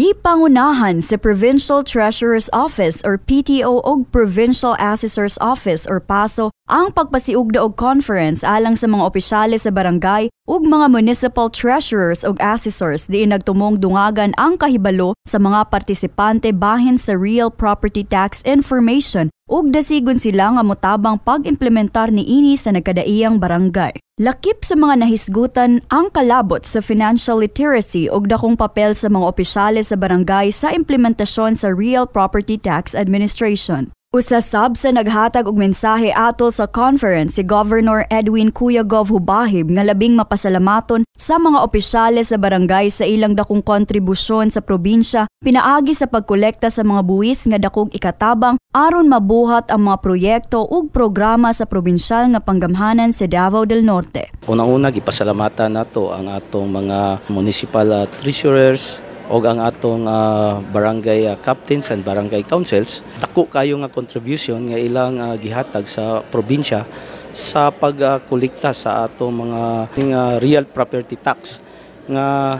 Gipangunahan sa Provincial Treasurer's Office or PTO og Provincial Assessor's Office or PASO ang pagpasiugda og conference alang sa mga opisyales sa barangay ug mga municipal treasurers ug assessors diin nagtumong dungagan ang kahibalo sa mga partisipante bahin sa real property tax information ug dasigon sila nga motabang pag-implementar ni ini sa nagkadaiyang barangay. Lakip sa mga nahisgutan ang kalabot sa financial literacy ug dakong papel sa mga opisyales sa barangay sa implementasyon sa Real Property Tax Administration. Usasab sa naghatag og mensahe atol sa conference si Governor Edwin Cuyagov Hubahib nga labing mapasalamaton sa mga opisyales sa barangay sa ilang dakong kontribusyon sa probinsya pinaagi sa pagkolekta sa mga buwis nga dakong ikatabang aron mabuhat ang mga proyekto ug programa sa probinsyal nga panggamhanan sa Davao del Norte. Unang-una gipasalamatan nato ang atong mga municipal ah, treasurers, o ang atong uh, barangay uh, captains and barangay councils dako kayo nga contribution nga ilang uh, gihatag sa probinsya sa pagkolekta uh, sa atong mga uh, real property tax nga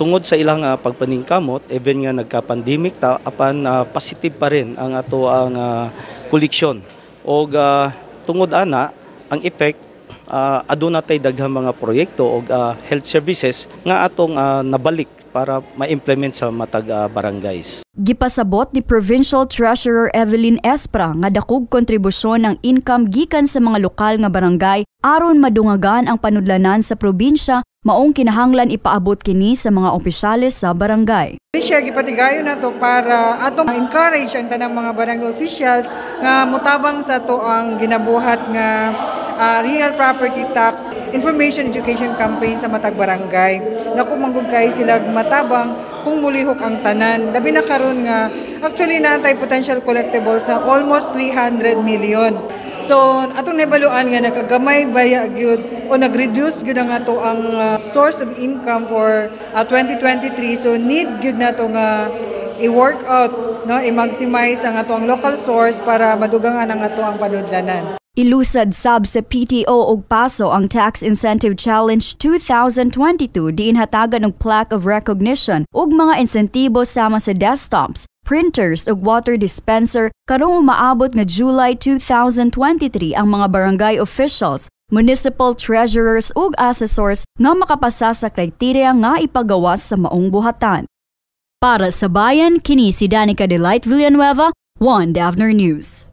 tungod sa ilang uh, pagpaningkamot even nga nagka-pandemic ta apan uh, positive pa rin ang ato ang uh, koleksyon og uh, tungod ana ang effect uh, aduna tay daghang mga proyekto og uh, ah, health services nga atong uh, nabalik para ma-implement sa matag uh, barangays. Gipasabot ni Provincial Treasurer Evelyn Espra nga dakog kontribusyon ng income gikan sa mga lokal nga barangay aron madungagan ang panudlanan sa probinsya maong kinahanglan ipaabot kini sa mga opisyales sa barangay. Siya gipatigayon nato para atong encourage ang tanang mga barangay officials nga mutabang sa to ang ginabuhat nga uh, real property tax information education campaign sa matag barangay. na manggod kay sila matabang kung mulihok ang tanan. Labi na karon nga actually naantay potential collectibles na almost 300 million. So, atong nabaluan nga nakagamay baya gyud o nagreduce gyud ang ato ang uh, source of income for uh, ah, 2023. So, need gyud nato nga i-work out, no, i-maximize ang ato ang local source para madugangan ang ato ang panudlanan. Ilusad sab sa PTO og paso ang Tax Incentive Challenge 2022 diin hatagan og plaque of recognition ug mga insentibo sama sa desktops, printers ug water dispenser karong maabot nga July 2023 ang mga barangay officials, municipal treasurers ug assessors nga makapasa sa kriteriya nga ipagawas sa maong buhatan. Para sa Bayan, kini si Danica Delight Villanueva, One Davner News.